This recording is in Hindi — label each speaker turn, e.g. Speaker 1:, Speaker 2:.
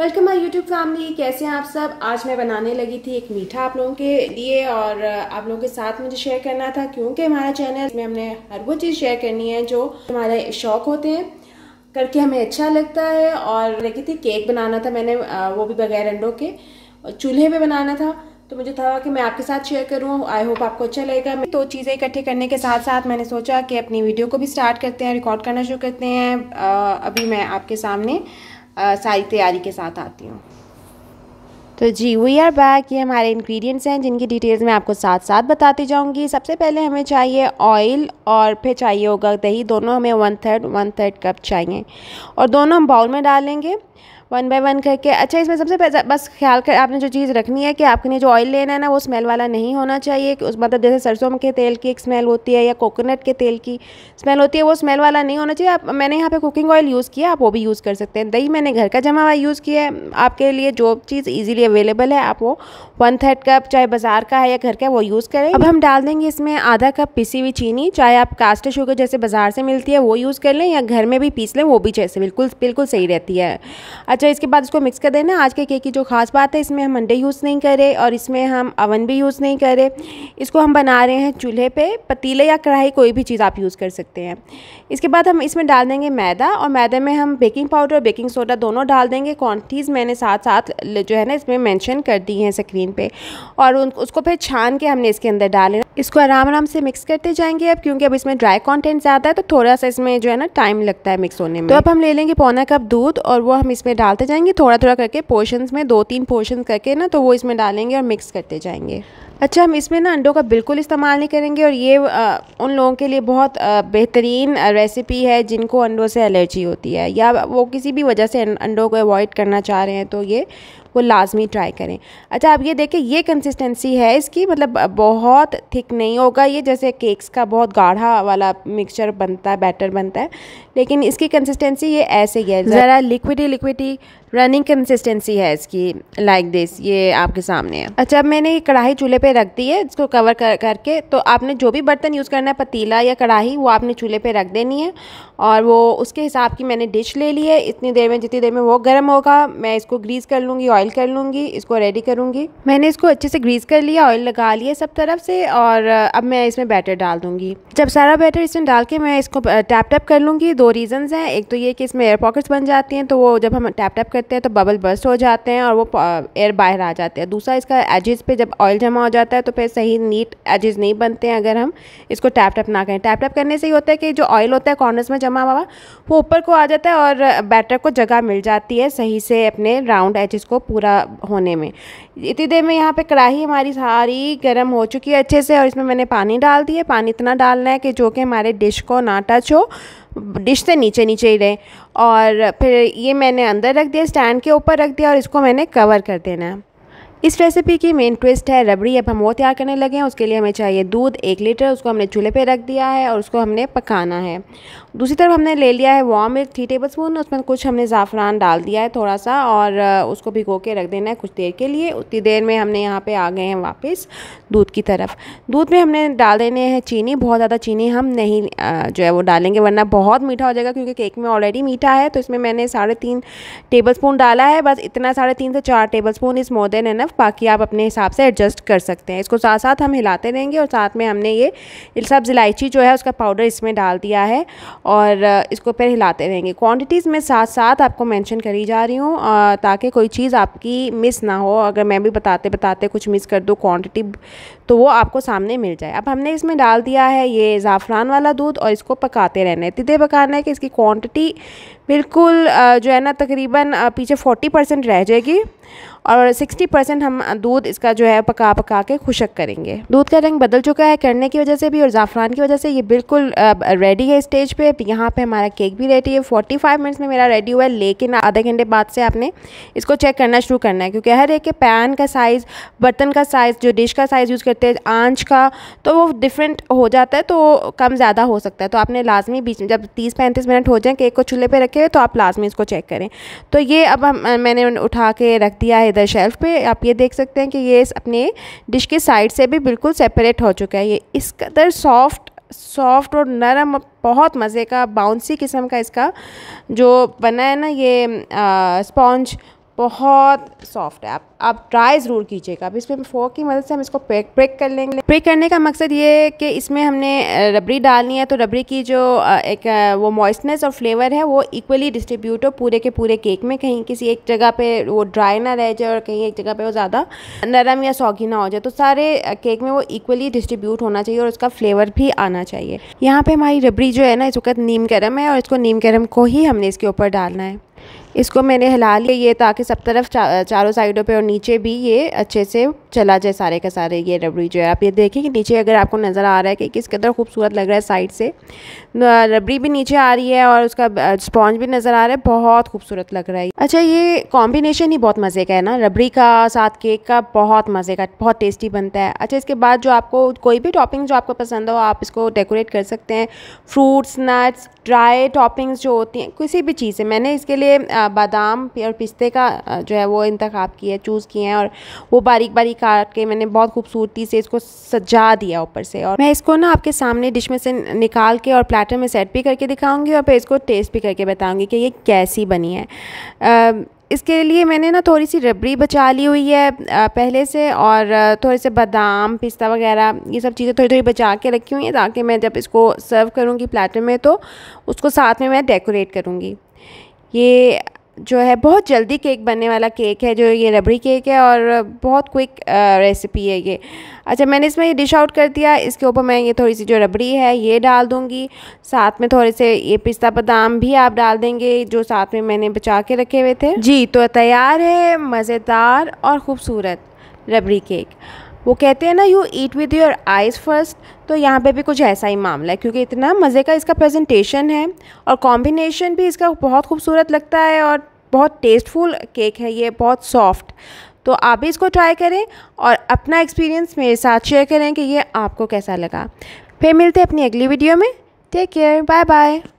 Speaker 1: वेलकम माई यूट्यूब फैमिली कैसे हैं आप सब आज मैं बनाने लगी थी एक मीठा आप लोगों के लिए और आप लोगों के साथ मुझे शेयर करना था क्योंकि हमारा चैनल में हमने हर वो चीज़ शेयर करनी है जो हमारे शौक होते हैं करके हमें अच्छा लगता है और लगी थी केक बनाना था मैंने वो भी बगैर अंडों के चूल्हे पे बनाना था तो मुझे था कि मैं आपके साथ शेयर करूँ आई होप आपको अच्छा लगेगा तो चीज़ें इकट्ठे करने के साथ साथ मैंने सोचा कि अपनी वीडियो को भी स्टार्ट करते हैं रिकॉर्ड करना शुरू करते हैं अभी मैं आपके सामने सारी तैयारी के साथ आती हूँ तो जी वी आर बैक ये हमारे इंग्रेडिएंट्स हैं जिनकी डिटेल्स मैं आपको साथ साथ बताती जाऊंगी सबसे पहले हमें चाहिए ऑयल और फिर चाहिए होगा दही दोनों हमें one third one third cup चाहिए और दोनों हम बाउल में डालेंगे वन बाय वन करके अच्छा इसमें सबसे पहले बस ख्याल कर आपने जो चीज़ रखनी है कि आपने जो ऑयल लेना है ना वो स्मेल वाला नहीं होना चाहिए उस मतलब जैसे सरसों के तेल की एक स्मेल होती है या कोकोनट के तेल की स्मेल होती है वो स्मेल वाला नहीं होना चाहिए आप मैंने यहाँ पे कुकिंग ऑयल यूज़ किया आप वो भी यूज़ कर सकते हैं दही मैंने घर का जमा हुआ यूज़ किया है आपके लिए जो चीज़ ईजिली अवेलेबल है आप वो वन थर्ड कप चाहे बाज़ार का है या घर का वो यूज़ करें अब हम डाल देंगे इसमें आधा कप पिसी हुई चीनी चाहे आप कास्टर शुगर जैसे बाज़ार से मिलती है वो यूज़ कर लें या घर में भी पीस लें वो भी जैसे बिल्कुल बिल्कुल सही रहती है अच्छा इसके बाद इसको मिक्स कर देना आज के केक की जो खास बात है इसमें हम अंडे यूज़ नहीं करें और इसमें हम अवन भी यूज़ नहीं करें इसको हम बना रहे हैं चूल्हे पर पतीले या कढ़ाई कोई भी चीज़ आप यूज़ कर सकते हैं इसके बाद हम इसमें डाल देंगे मैदा और मैदे में हम बेकिंग पाउडर और बेकिंग सोडा दोनों डाल देंगे क्वान्टिटीज़ मैंने साथ साथ जो है ना इसमें मैंशन कर दी हैं स्क्रीन पर और उन उसको फिर छान के हमने इसके अंदर डाले इसको आराम आराम से मिक्स करते जाएंगे अब क्योंकि अब इसमें ड्राई कॉन्टेंट ज़्यादा है तो थोड़ा सा इसमें जो है ना टाइम लगता है मिक्स होने में तो अब हम ले लेंगे पौना कप दूध और वो हम इसमें डाल डालते जाएंगे थोड़ा थोड़ा करके पोर्शंस में दो तीन पोर्शन करके ना तो वो इसमें डालेंगे और मिक्स करते जाएंगे अच्छा हम इसमें ना अंडों का बिल्कुल इस्तेमाल नहीं करेंगे और ये आ, उन लोगों के लिए बहुत बेहतरीन रेसिपी है जिनको अंडों से एलर्जी होती है या वो किसी भी वजह से अं-, अंडों को अवॉइड करना चाह रहे हैं तो ये वो लाजमी ट्राई करें अच्छा आप ये देखें ये कंसिस्टेंसी है इसकी मतलब बहुत थिक नहीं होगा ये जैसे केक्स का बहुत गाढ़ा वाला मिक्सचर बनता है बैटर बनता है लेकिन इसकी कंसिस्टेंसी ये ऐसे ही है ज़रा लिक्विडी लिक्विडी रनिंग कंसिस्टेंसी है इसकी लाइक like दिस ये आपके सामने है अच्छा अब मैंने ये कढ़ाई चूल्हे पे रख दी है इसको कवर कर करके तो आपने जो भी बर्तन यूज़ करना है पतीला या कढ़ाई वो आपने चूल्हे पे रख देनी है और वो उसके हिसाब की मैंने डिश ले ली है इतनी देर में जितनी देर में वो गर्म होगा मैं इसको ग्रीस कर लूँगी ऑयल कर लूँगी इसको रेडी करूँगी मैंने इसको अच्छे से ग्रीस कर लिया ऑयल लगा लिया सब तरफ से और अब मैं इसमें बैटर डाल दूँगी जब सारा बैटर इसमें डाल के मैं इसको टैप टैप कर लूँगी दो रीज़न्स हैं एक तो ये कि इसमें एयर पॉकेट्स बन जाती हैं तो वो जब हम टैप टैप करते हैं तो बबल बर्स्ट हो जाते हैं और वो एयर बाहर आ जाते हैं दूसरा इसका एजेस पर जब ऑयल जमा हो जाता है तो फिर सही नीट एजेस नहीं बनते हैं अगर हम इसको टैप टैप ना करें टैप टैप करने से ही होता है कि जो ऑयल होता है कॉर्नर्स में जमा हुआ वो ऊपर को आ जाता है और बैटर को जगह मिल जाती है सही से अपने राउंड एचेस को पूरा होने में इतनी देर में यहाँ पे कढ़ाई हमारी सारी गर्म हो चुकी है अच्छे से और इसमें मैंने पानी डाल दिया पानी इतना डालना है कि जो कि हमारे डिश को ना टच हो डिश से नीचे नीचे ही रहे और फिर ये मैंने अंदर रख दिया स्टैंड के ऊपर रख दिया और इसको मैंने कवर कर देना है इस रेसिपी की मेन ट्विस्ट है रबड़ी अब हम वो तैयार करने लगे हैं उसके लिए हमें चाहिए दूध एक लीटर उसको हमने चूल्हे पे रख दिया है और उसको हमने पकाना है दूसरी तरफ हमने ले लिया है warm milk three tablespoon उसमें कुछ हमने ज़ाफ़रान डाल दिया है थोड़ा सा और उसको भिगो के रख देना है कुछ देर के लिए उतनी देर में हमने यहाँ पर आ गए हैं वापस दूध की तरफ दूध में हमने डाल देने हैं चीनी बहुत ज़्यादा चीनी हम नहीं जो है वो डालेंगे वरना बहुत मीठा हो जाएगा क्योंकि केक में ऑलरेडी मीठा है तो इसमें मैंने साढ़े तीन टेबल स्पून डाला है बस इतना साढ़े तीन से चार टेबल स्पून इस मोदे ने ना तरफ बाकी आप अपने हिसाब से एडजस्ट कर सकते हैं इसको साथ साथ हम हिलाते रहेंगे और साथ में हमने ये सब्ज़ इलायची जो है उसका पाउडर इसमें डाल दिया है और इसको फिर हिलाते रहेंगे क्वान्टिटीज में साथ साथ आपको मैंशन करी जा रही हूँ ताकि कोई चीज़ आपकी मिस ना हो अगर मैं भी बताते बताते कुछ मिस कर दूँ क्वान्टिटी तो वो आपको सामने मिल जाए अब हमने इसमें डाल दिया है ये ज़ाफ़रान वाला दूध और इसको पकाते रहना है तिदे पकाना है कि इसकी क्वांटिटी बिल्कुल जो है ना तकरीबन पीछे 40 परसेंट रह जाएगी और 60 परसेंट हम दूध इसका जो है पका पका के खुशक करेंगे दूध का रंग बदल चुका है करने की वजह से भी और ज़ाफ़रान की वजह से ये बिल्कुल रेडी है स्टेज पे यहाँ पे हमारा केक भी रेडी है 45 मिनट्स में मेरा रेडी हुआ है लेकिन आधे घंटे बाद से आपने इसको चेक करना शुरू करना है क्योंकि हर एक के पैन का साइज़ बर्तन का साइज़ जो डिश का साइज़ यूज़ करते हैं आँच का तो वो डिफरेंट हो जाता है तो कम ज़्यादा हो सकता है तो आपने लाजमी बीच में जब तीस पैंतीस मिनट हो जाए केक को चूल्हे पर रखे हुए तो आप लाजमी इसको चेक करें तो ये अब हम मैंने उठा के रख दिया है अदर शेल्फ पे आप ये देख सकते हैं कि ये अपने डिश के साइड से भी बिल्कुल सेपरेट हो चुका है ये इस कदर सॉफ्ट सॉफ्ट और नरम बहुत मज़े का बाउंसी किस्म का इसका जो बना है ना ये स्पॉन्ज बहुत सॉफ्ट है आप आप ट्राई ज़रूर कीजिएगा अब इसमें फोक की मदद से हम इसको पेक प्रेक कर लेंगे प्रेक करने का मकसद ये है कि इसमें हमने रबड़ी डालनी है तो रबड़ी की जो एक वो मॉइसनेस और फ्लेवर है वो इक्वली डिस्ट्रीब्यूट हो पूरे के पूरे केक में कहीं किसी एक जगह पे वो ड्राई ना रह जाए और कहीं एक जगह पे वो ज़्यादा नरम या सौगी ना हो जाए तो सारे केक में वो इक्वली डिस्ट्रीब्यूट होना चाहिए और उसका फ्लेवर भी आना चाहिए यहाँ पर हमारी रबड़ी जो है ना इस वक्त नीम गर्म है और इसको नीम गर्म को ही हमने इसके ऊपर डालना है इसको मैंने हिला लिया ये ताकि सब तरफ चा, चारों साइडों पे और नीचे भी ये अच्छे से चला जाए सारे का सारे ये रबड़ी जो है आप ये देखें कि नीचे अगर आपको नज़र आ रहा है कि किस कदर खूबसूरत लग रहा है साइड से रबड़ी भी नीचे आ रही है और उसका स्पॉन्ज भी नज़र आ रहा है बहुत खूबसूरत लग रहा है अच्छा ये कॉम्बिनेशन ही बहुत मज़े का है ना रबड़ी का साथ केक का बहुत मज़े का बहुत टेस्टी बनता है अच्छा इसके बाद जो आपको कोई भी टॉपिंग जो आपको पसंद हो आप इसको डेकोरेट कर सकते हैं फ्रूट्स नट्स ड्राई टॉपिंग्स जो होती हैं किसी भी चीज़ से मैंने इसके लिए लिए बादाम और पिस्ते का जो है वो इंतखब किया चूज़ किए हैं और वो बारीक बारीक काट के मैंने बहुत खूबसूरती से इसको सजा दिया ऊपर से और मैं इसको ना आपके सामने डिश में से निकाल के और प्लेटर में सेट भी करके दिखाऊँगी और फिर इसको टेस्ट भी करके बताऊँगी कि ये कैसी बनी है इसके लिए मैंने ना थोड़ी सी रबड़ी बचा ली हुई है पहले से और थोड़े से बादाम पिस्ता वगैरह ये सब चीज़ें थोड़ी थोड़ी बचा के रखी हुई हैं ताकि मैं जब इसको सर्व करूँगी प्लेटर में तो उसको साथ में मैं डेकोरेट करूँगी ये जो है बहुत जल्दी केक बनने वाला केक है जो ये रबड़ी केक है और बहुत क्विक रेसिपी है ये अच्छा मैंने इसमें ये डिश आउट कर दिया इसके ऊपर मैं ये थोड़ी सी जो रबड़ी है ये डाल दूँगी साथ में थोड़े से ये पिस्ता बादाम भी आप डाल देंगे जो साथ में मैंने बचा के रखे हुए थे जी तो तैयार है मज़ेदार और ख़ूबसूरत रबड़ी केक वो कहते हैं ना you eat with your eyes first तो यहाँ पे भी कुछ ऐसा ही मामला है क्योंकि इतना मज़े का इसका प्रेजेंटेशन है और कॉम्बिनेशन भी इसका बहुत खूबसूरत लगता है और बहुत टेस्टफुल केक है ये बहुत सॉफ्ट तो आप भी इसको ट्राई करें और अपना एक्सपीरियंस मेरे साथ शेयर करें कि ये आपको कैसा लगा फिर मिलते हैं अपनी अगली वीडियो में टेक केयर बाय बाय